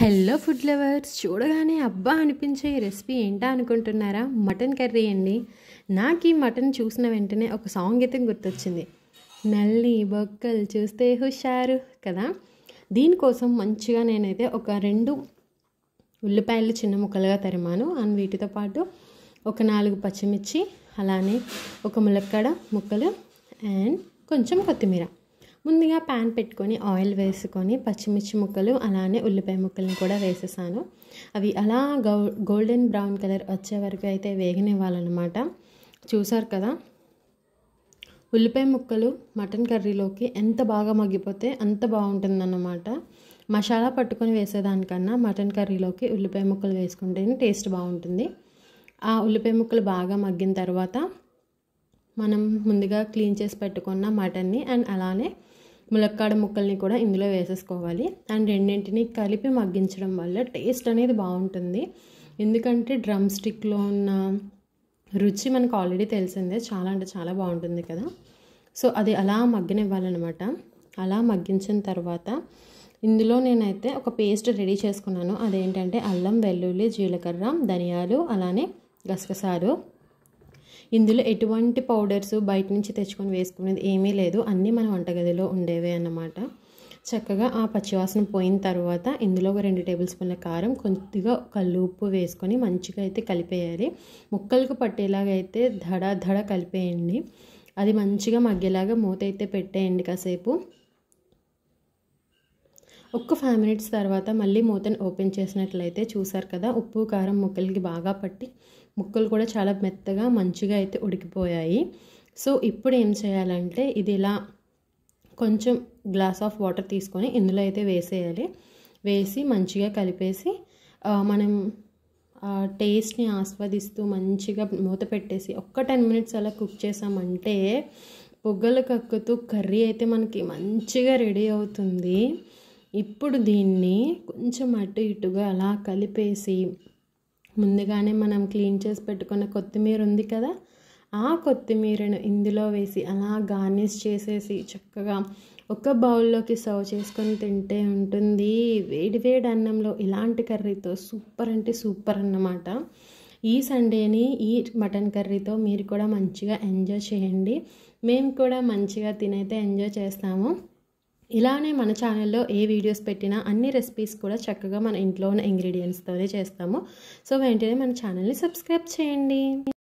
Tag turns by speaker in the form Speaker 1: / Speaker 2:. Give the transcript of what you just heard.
Speaker 1: hello food lovers చూడగానే అబ్బా అనిపించే రెసిపీ ఏంటా అనుకుంటున్నారా మటన్ కర్రీ అండి నాకు ఈ మటన్ చూసిన వెంటనే ఒక సాంగ్ అయితే గుర్తొచ్చింది నల్లి బొక్కలు చూస్తే హుషారు కదా దీనికోసం మంచిగా నేనైతే ఒక రెండు ఉల్లిపాయలు చిన్న ముక్కలుగా తరిమాను అండ్ వీటితో పాటు ఒక నాలుగు పచ్చిమిర్చి అలానే ఒక ములక్కడ ముక్కలు అండ్ కొంచెం కొత్తిమీర ముందుగా ప్యాన్ పెట్టుకొని ఆయిల్ వేసుకొని పచ్చిమిర్చి ముక్కలు అలానే ఉల్లిపాయ ముక్కల్ని కూడా వేసేసాను అవి అలా గౌ గోల్డెన్ బ్రౌన్ కలర్ వచ్చే వరకు అయితే వేగనివ్వాలన్నమాట చూసారు కదా ఉల్లిపాయ ముక్కలు మటన్ కర్రీలోకి ఎంత బాగా మగ్గిపోతే అంత బాగుంటుందన్నమాట మసాలా పట్టుకొని వేసేదానికన్నా మటన్ కర్రీలోకి ఉల్లిపాయ ముక్కలు వేసుకుంటేనే టేస్ట్ బాగుంటుంది ఆ ఉల్లిపాయ ముక్కలు బాగా మగ్గిన తర్వాత మనం ముందుగా క్లీన్ చేసి పెట్టుకున్న మటన్ని అండ్ అలానే ములక్కాడ ముక్కల్ని కూడా ఇందులో వేసేసుకోవాలి అండ్ రెండింటిని కలిపి మగ్గించడం వల్ల టేస్ట్ అనేది బాగుంటుంది ఎందుకంటే డ్రమ్ స్టిక్లో ఉన్న రుచి మనకు ఆల్రెడీ తెలిసిందే చాలా అంటే చాలా బాగుంటుంది కదా సో అది అలా మగ్గనివ్వాలన్నమాట అలా మగ్గించిన తర్వాత ఇందులో నేనైతే ఒక పేస్ట్ రెడీ చేసుకున్నాను అదేంటంటే అల్లం వెల్లుల్లి జీలకర్ర ధనియాలు అలానే గసగసాలు ఇందులో ఎటువంటి పౌడర్స్ బయట నుంచి తెచ్చుకొని వేసుకునేది ఏమీ లేదు అన్నీ మన వంటగదిలో ఉండేవే అన్నమాట చక్కగా ఆ పచ్చివాసన పోయిన తర్వాత ఇందులో ఒక రెండు టేబుల్ స్పూన్ల కారం కొద్దిగా కళ్ళు ఉప్పు వేసుకొని మంచిగా అయితే కలిపేయాలి ముక్కలకు పట్టేలాగా అయితే ధడ ధడ కలిపేయండి అది మంచిగా మగ్గేలాగా మూత అయితే పెట్టేయండి కాసేపు ఒక్క ఫైవ్ మినిట్స్ తర్వాత మళ్ళీ మూతను ఓపెన్ చేసినట్లయితే చూసారు కదా ఉప్పు కారం ముక్కలకి బాగా పట్టి ముక్కలు కూడా చాలా మెత్తగా మంచిగా అయితే ఉడికిపోయాయి సో ఇప్పుడు ఏం చేయాలంటే ఇది ఇలా కొంచెం గ్లాస్ ఆఫ్ వాటర్ తీసుకొని ఇందులో అయితే వేసేయాలి వేసి మంచిగా కలిపేసి మనం టేస్ట్ని ఆస్వాదిస్తూ మంచిగా మూత పెట్టేసి ఒక్క టెన్ మినిట్స్ అలా కుక్ చేసామంటే పొగ్గలు కక్కుతూ కర్రీ అయితే మనకి మంచిగా రెడీ అవుతుంది ఇప్పుడు దీన్ని కొంచెం అటు ఇటుగా అలా కలిపేసి ముందుగానే మనం క్లీన్ చేసి పెట్టుకున్న కొత్తిమీర ఉంది కదా ఆ కొత్తిమీరను ఇందులో వేసి అలా గార్నిష్ చేసేసి చక్కగా ఒక బౌల్లోకి సర్వ్ చేసుకొని తింటే ఉంటుంది వేడి వేడి అన్నంలో ఇలాంటి కర్రీతో సూపర్ అంటే సూపర్ అన్నమాట ఈ సండేని ఈ మటన్ కర్రీతో మీరు కూడా మంచిగా ఎంజాయ్ చేయండి మేము కూడా మంచిగా తినైతే ఎంజాయ్ చేస్తాము ఇలానే మన ఛానల్లో ఏ వీడియోస్ పెట్టినా అన్ని రెసిపీస్ కూడా చక్కగా మన ఇంట్లో ఉన్న ఇంగ్రీడియంట్స్తోనే చేస్తాము సో వెంటనే మన ఛానల్ని సబ్స్క్రైబ్ చేయండి